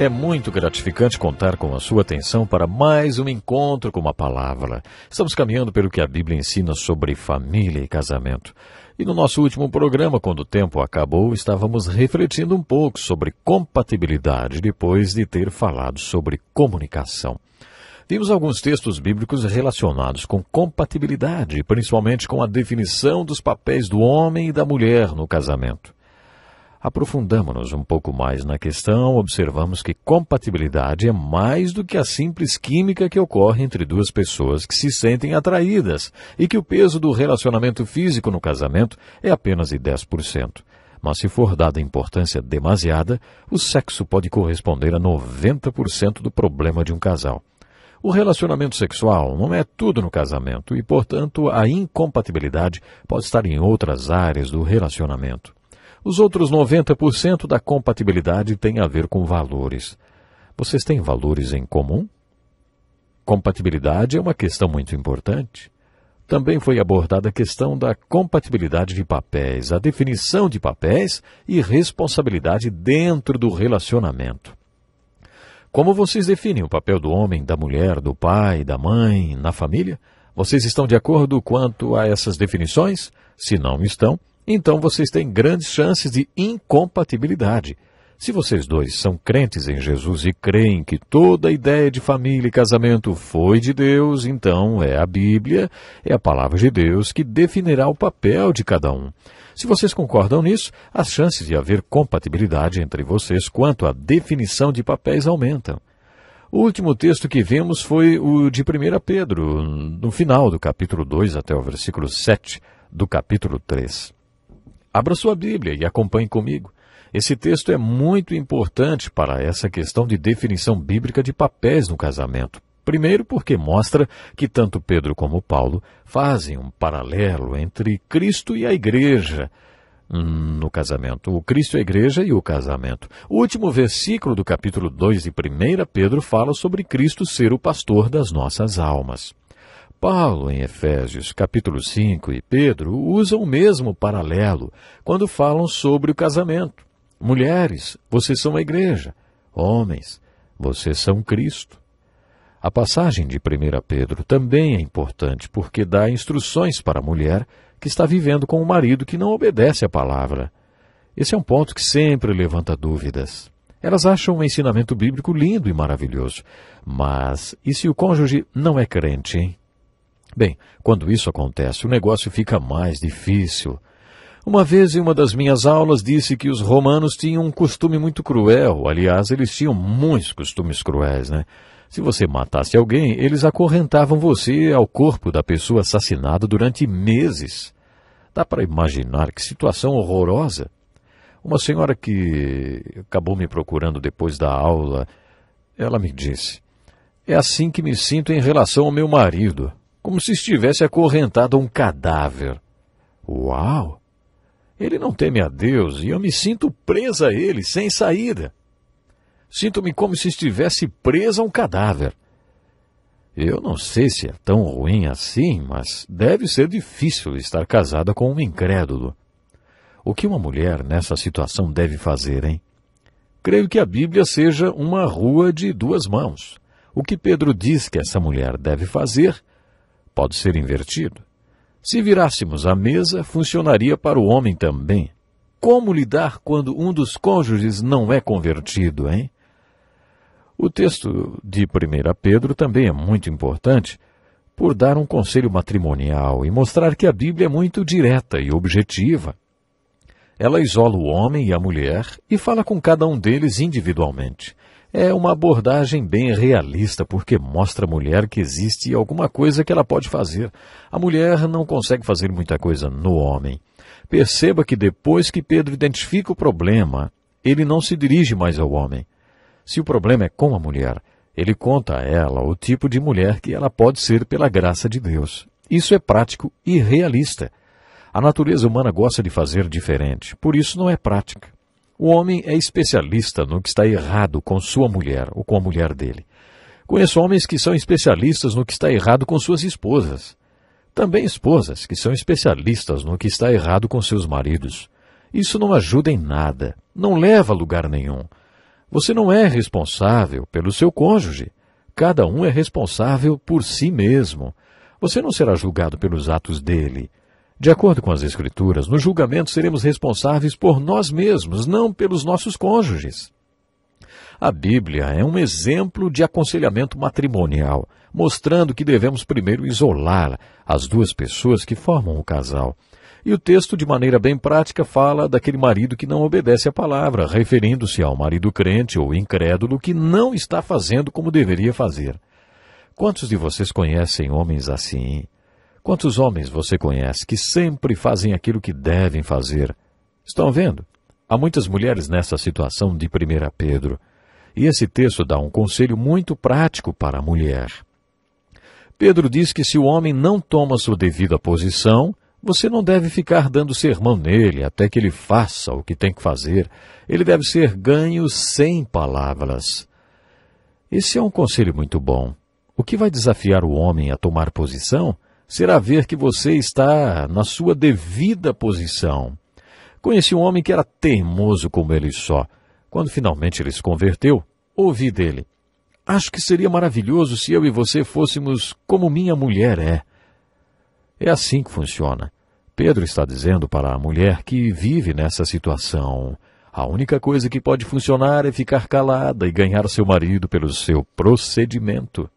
É muito gratificante contar com a sua atenção para mais um encontro com a palavra. Estamos caminhando pelo que a Bíblia ensina sobre família e casamento. E no nosso último programa, quando o tempo acabou, estávamos refletindo um pouco sobre compatibilidade depois de ter falado sobre comunicação. Vimos alguns textos bíblicos relacionados com compatibilidade, principalmente com a definição dos papéis do homem e da mulher no casamento. Aprofundamos-nos um pouco mais na questão, observamos que compatibilidade é mais do que a simples química que ocorre entre duas pessoas que se sentem atraídas e que o peso do relacionamento físico no casamento é apenas de 10%. Mas se for dada importância demasiada, o sexo pode corresponder a 90% do problema de um casal. O relacionamento sexual não é tudo no casamento e, portanto, a incompatibilidade pode estar em outras áreas do relacionamento. Os outros 90% da compatibilidade tem a ver com valores. Vocês têm valores em comum? Compatibilidade é uma questão muito importante. Também foi abordada a questão da compatibilidade de papéis, a definição de papéis e responsabilidade dentro do relacionamento. Como vocês definem o papel do homem, da mulher, do pai, da mãe, na família? Vocês estão de acordo quanto a essas definições? Se não estão, então vocês têm grandes chances de incompatibilidade. Se vocês dois são crentes em Jesus e creem que toda a ideia de família e casamento foi de Deus, então é a Bíblia, é a palavra de Deus que definirá o papel de cada um. Se vocês concordam nisso, as chances de haver compatibilidade entre vocês quanto à definição de papéis aumentam. O último texto que vimos foi o de 1 Pedro, no final do capítulo 2 até o versículo 7 do capítulo 3. Abra sua Bíblia e acompanhe comigo. Esse texto é muito importante para essa questão de definição bíblica de papéis no casamento. Primeiro, porque mostra que tanto Pedro como Paulo fazem um paralelo entre Cristo e a Igreja no casamento. O Cristo, a Igreja e o casamento. O último versículo do capítulo 2 de 1 Pedro fala sobre Cristo ser o pastor das nossas almas. Paulo, em Efésios capítulo 5, e Pedro usam o mesmo paralelo quando falam sobre o casamento. Mulheres, vocês são a igreja. Homens, vocês são Cristo. A passagem de 1 Pedro também é importante porque dá instruções para a mulher que está vivendo com o um marido que não obedece à palavra. Esse é um ponto que sempre levanta dúvidas. Elas acham o ensinamento bíblico lindo e maravilhoso. Mas e se o cônjuge não é crente, hein? Bem, quando isso acontece, o negócio fica mais difícil. Uma vez em uma das minhas aulas disse que os romanos tinham um costume muito cruel. Aliás, eles tinham muitos costumes cruéis, né? Se você matasse alguém, eles acorrentavam você ao corpo da pessoa assassinada durante meses. Dá para imaginar que situação horrorosa. Uma senhora que acabou me procurando depois da aula, ela me disse: É assim que me sinto em relação ao meu marido como se estivesse acorrentado a um cadáver. Uau! Ele não teme a Deus e eu me sinto presa a ele, sem saída. Sinto-me como se estivesse presa a um cadáver. Eu não sei se é tão ruim assim, mas deve ser difícil estar casada com um incrédulo. O que uma mulher nessa situação deve fazer, hein? Creio que a Bíblia seja uma rua de duas mãos. O que Pedro diz que essa mulher deve fazer pode ser invertido. Se virássemos a mesa, funcionaria para o homem também. Como lidar quando um dos cônjuges não é convertido, hein? O texto de 1 Pedro também é muito importante por dar um conselho matrimonial e mostrar que a Bíblia é muito direta e objetiva. Ela isola o homem e a mulher e fala com cada um deles individualmente. É uma abordagem bem realista, porque mostra à mulher que existe alguma coisa que ela pode fazer. A mulher não consegue fazer muita coisa no homem. Perceba que depois que Pedro identifica o problema, ele não se dirige mais ao homem. Se o problema é com a mulher, ele conta a ela o tipo de mulher que ela pode ser pela graça de Deus. Isso é prático e realista. A natureza humana gosta de fazer diferente, por isso não é prática. O homem é especialista no que está errado com sua mulher ou com a mulher dele. Conheço homens que são especialistas no que está errado com suas esposas. Também esposas que são especialistas no que está errado com seus maridos. Isso não ajuda em nada, não leva a lugar nenhum. Você não é responsável pelo seu cônjuge. Cada um é responsável por si mesmo. Você não será julgado pelos atos dele, de acordo com as Escrituras, no julgamento seremos responsáveis por nós mesmos, não pelos nossos cônjuges. A Bíblia é um exemplo de aconselhamento matrimonial, mostrando que devemos primeiro isolar as duas pessoas que formam o casal. E o texto, de maneira bem prática, fala daquele marido que não obedece à palavra, referindo-se ao marido crente ou incrédulo que não está fazendo como deveria fazer. Quantos de vocês conhecem homens assim? Quantos homens você conhece que sempre fazem aquilo que devem fazer? Estão vendo? Há muitas mulheres nessa situação de 1 Pedro. E esse texto dá um conselho muito prático para a mulher. Pedro diz que se o homem não toma sua devida posição, você não deve ficar dando sermão nele até que ele faça o que tem que fazer. Ele deve ser ganho sem palavras. Esse é um conselho muito bom. O que vai desafiar o homem a tomar posição? será ver que você está na sua devida posição. Conheci um homem que era teimoso como ele só. Quando finalmente ele se converteu, ouvi dele: Acho que seria maravilhoso se eu e você fôssemos como minha mulher é. É assim que funciona. Pedro está dizendo para a mulher que vive nessa situação. A única coisa que pode funcionar é ficar calada e ganhar seu marido pelo seu procedimento.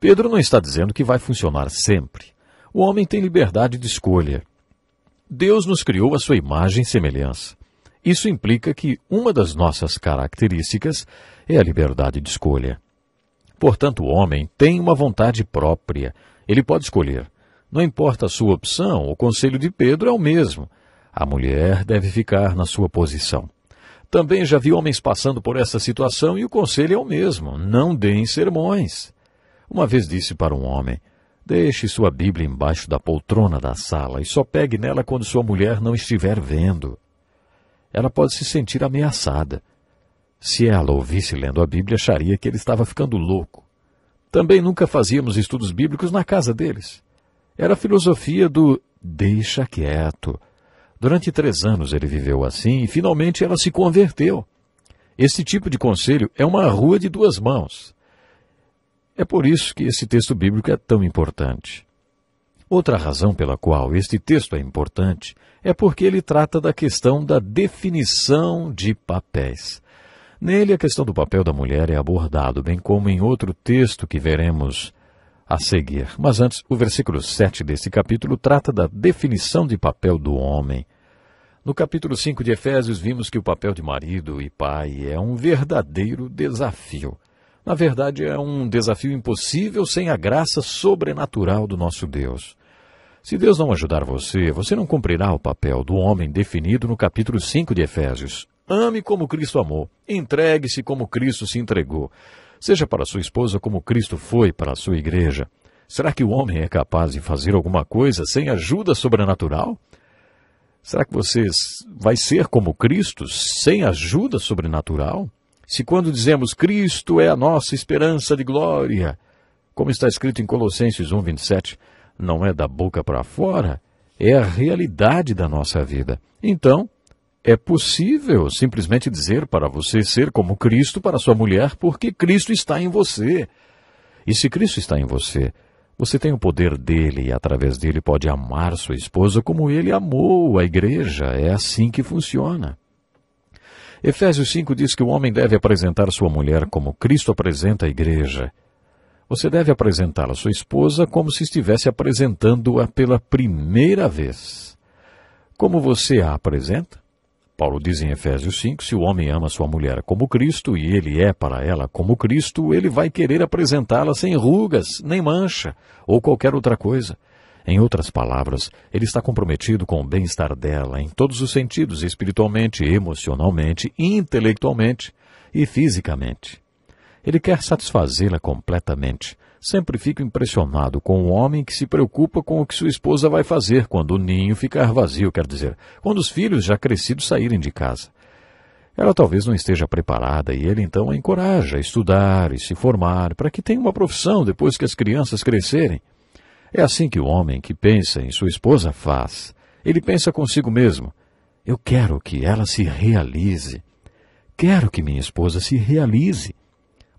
Pedro não está dizendo que vai funcionar sempre. O homem tem liberdade de escolha. Deus nos criou a sua imagem e semelhança. Isso implica que uma das nossas características é a liberdade de escolha. Portanto, o homem tem uma vontade própria. Ele pode escolher. Não importa a sua opção, o conselho de Pedro é o mesmo. A mulher deve ficar na sua posição. Também já vi homens passando por essa situação e o conselho é o mesmo: não deem sermões. Uma vez disse para um homem: Deixe sua Bíblia embaixo da poltrona da sala e só pegue nela quando sua mulher não estiver vendo. Ela pode se sentir ameaçada. Se ela ouvisse lendo a Bíblia, acharia que ele estava ficando louco. Também nunca fazíamos estudos bíblicos na casa deles. Era a filosofia do deixa quieto. Durante três anos ele viveu assim e finalmente ela se converteu. Esse tipo de conselho é uma rua de duas mãos. É por isso que esse texto bíblico é tão importante. Outra razão pela qual este texto é importante é porque ele trata da questão da definição de papéis. Nele, a questão do papel da mulher é abordado, bem como em outro texto que veremos a seguir. Mas antes, o versículo 7 deste capítulo trata da definição de papel do homem. No capítulo 5 de Efésios, vimos que o papel de marido e pai é um verdadeiro desafio na verdade, é um desafio impossível sem a graça sobrenatural do nosso Deus. Se Deus não ajudar você, você não cumprirá o papel do homem definido no capítulo 5 de Efésios. Ame como Cristo amou, entregue-se como Cristo se entregou. Seja para sua esposa como Cristo foi para a sua igreja. Será que o homem é capaz de fazer alguma coisa sem ajuda sobrenatural? Será que você vai ser como Cristo sem ajuda sobrenatural? Se quando dizemos Cristo é a nossa esperança de glória, como está escrito em Colossenses 1:27, não é da boca para fora, é a realidade da nossa vida. Então, é possível simplesmente dizer para você ser como Cristo para sua mulher, porque Cristo está em você. E se Cristo está em você, você tem o poder dele e através dele pode amar sua esposa como ele amou a igreja. É assim que funciona. Efésios 5 diz que o homem deve apresentar sua mulher como Cristo apresenta a igreja. Você deve apresentá-la, sua esposa, como se estivesse apresentando-a pela primeira vez. Como você a apresenta? Paulo diz em Efésios 5: se o homem ama sua mulher como Cristo e ele é para ela como Cristo, ele vai querer apresentá-la sem rugas, nem mancha ou qualquer outra coisa. Em outras palavras, ele está comprometido com o bem-estar dela em todos os sentidos, espiritualmente, emocionalmente, intelectualmente e fisicamente. Ele quer satisfazê-la completamente. Sempre fico impressionado com um homem que se preocupa com o que sua esposa vai fazer quando o ninho ficar vazio, quer dizer, quando os filhos já crescidos saírem de casa. Ela talvez não esteja preparada e ele então a encoraja a estudar e se formar para que tenha uma profissão depois que as crianças crescerem. É assim que o homem que pensa em sua esposa faz. Ele pensa consigo mesmo: eu quero que ela se realize. Quero que minha esposa se realize.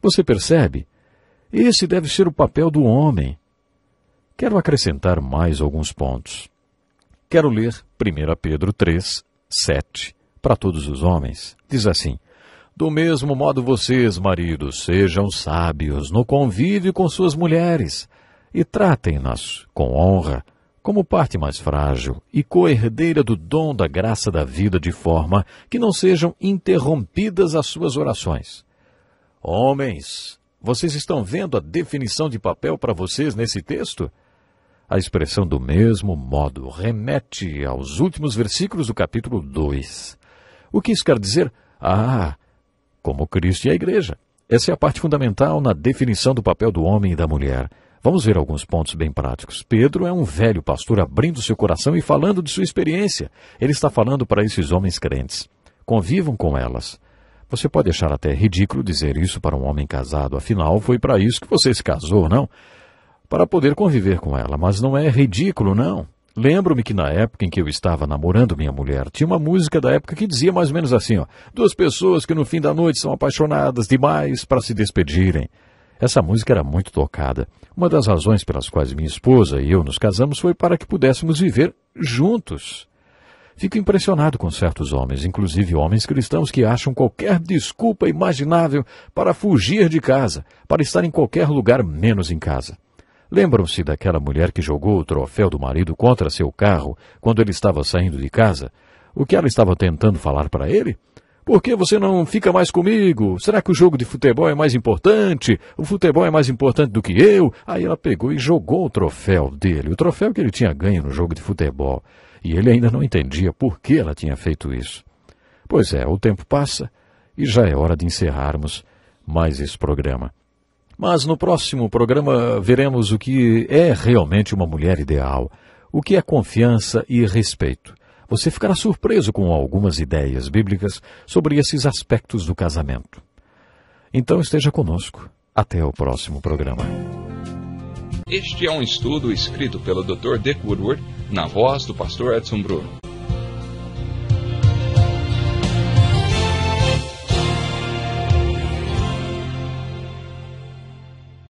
Você percebe? Esse deve ser o papel do homem. Quero acrescentar mais alguns pontos. Quero ler 1 Pedro 3, 7. Para todos os homens, diz assim: Do mesmo modo, vocês, maridos, sejam sábios no convívio com suas mulheres e tratem-nas com honra, como parte mais frágil e coerdeira do dom da graça da vida, de forma que não sejam interrompidas as suas orações. Homens, vocês estão vendo a definição de papel para vocês nesse texto? A expressão do mesmo modo remete aos últimos versículos do capítulo 2. O que isso quer dizer? Ah, como Cristo e a Igreja. Essa é a parte fundamental na definição do papel do homem e da mulher. Vamos ver alguns pontos bem práticos. Pedro é um velho pastor abrindo seu coração e falando de sua experiência. Ele está falando para esses homens crentes. Convivam com elas. Você pode achar até ridículo dizer isso para um homem casado, afinal, foi para isso que você se casou, não? Para poder conviver com ela, mas não é ridículo, não. Lembro-me que na época em que eu estava namorando minha mulher, tinha uma música da época que dizia mais ou menos assim, ó, duas pessoas que no fim da noite são apaixonadas demais para se despedirem. Essa música era muito tocada. Uma das razões pelas quais minha esposa e eu nos casamos foi para que pudéssemos viver juntos. Fico impressionado com certos homens, inclusive homens cristãos, que acham qualquer desculpa imaginável para fugir de casa, para estar em qualquer lugar menos em casa. Lembram-se daquela mulher que jogou o troféu do marido contra seu carro quando ele estava saindo de casa? O que ela estava tentando falar para ele? Por que você não fica mais comigo? Será que o jogo de futebol é mais importante? O futebol é mais importante do que eu? Aí ela pegou e jogou o troféu dele, o troféu que ele tinha ganho no jogo de futebol. E ele ainda não entendia por que ela tinha feito isso. Pois é, o tempo passa e já é hora de encerrarmos mais esse programa. Mas no próximo programa veremos o que é realmente uma mulher ideal, o que é confiança e respeito você ficará surpreso com algumas ideias bíblicas sobre esses aspectos do casamento. Então esteja conosco. Até o próximo programa. Este é um estudo escrito pelo Dr. Dick Woodward, na voz do pastor Edson Bruno.